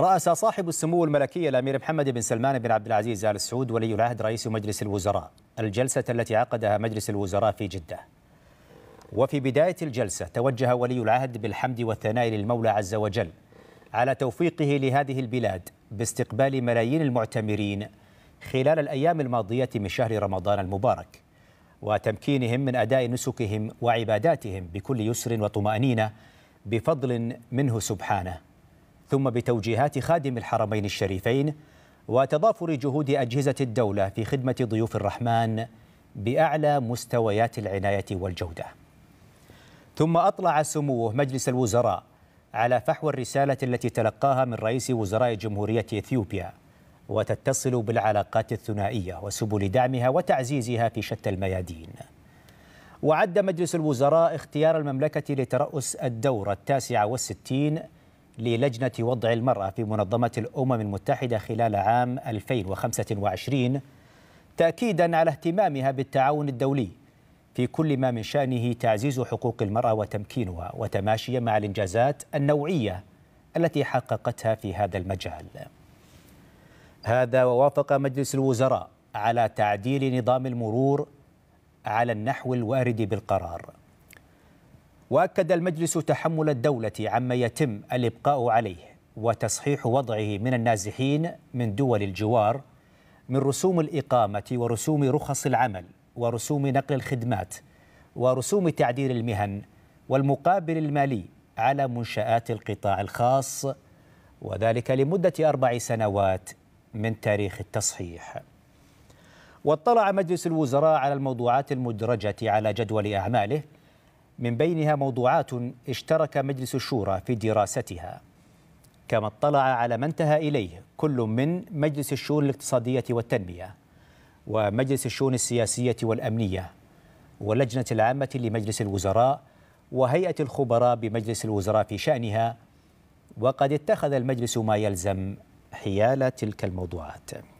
رأس صاحب السمو الملكي الأمير محمد بن سلمان بن عبد العزيز آل سعود ولي العهد رئيس مجلس الوزراء الجلسة التي عقدها مجلس الوزراء في جدة وفي بداية الجلسة توجه ولي العهد بالحمد والثناء للمولى عز وجل على توفيقه لهذه البلاد باستقبال ملايين المعتمرين خلال الأيام الماضية من شهر رمضان المبارك وتمكينهم من أداء نسكهم وعباداتهم بكل يسر وطمأنينة بفضل منه سبحانه ثم بتوجيهات خادم الحرمين الشريفين وتضافر جهود أجهزة الدولة في خدمة ضيوف الرحمن بأعلى مستويات العناية والجودة ثم أطلع سموه مجلس الوزراء على فحوى الرسالة التي تلقاها من رئيس وزراء جمهورية إثيوبيا وتتصل بالعلاقات الثنائية وسبل دعمها وتعزيزها في شتى الميادين وعد مجلس الوزراء اختيار المملكة لترأس الدورة التاسعة والستين للجنة وضع المرأة في منظمة الأمم المتحدة خلال عام 2025 تأكيدا على اهتمامها بالتعاون الدولي في كل ما من شأنه تعزيز حقوق المرأة وتمكينها وتماشيا مع الإنجازات النوعية التي حققتها في هذا المجال هذا ووافق مجلس الوزراء على تعديل نظام المرور على النحو الوارد بالقرار واكد المجلس تحمل الدوله عما يتم الابقاء عليه وتصحيح وضعه من النازحين من دول الجوار من رسوم الاقامه ورسوم رخص العمل ورسوم نقل الخدمات ورسوم تعديل المهن والمقابل المالي على منشات القطاع الخاص وذلك لمده اربع سنوات من تاريخ التصحيح واطلع مجلس الوزراء على الموضوعات المدرجه على جدول اعماله من بينها موضوعات اشترك مجلس الشورى في دراستها كما اطلع على ما انتهى إليه كل من مجلس الشؤون الاقتصادية والتنمية ومجلس الشؤون السياسية والأمنية واللجنة العامة لمجلس الوزراء وهيئة الخبراء بمجلس الوزراء في شأنها وقد اتخذ المجلس ما يلزم حيال تلك الموضوعات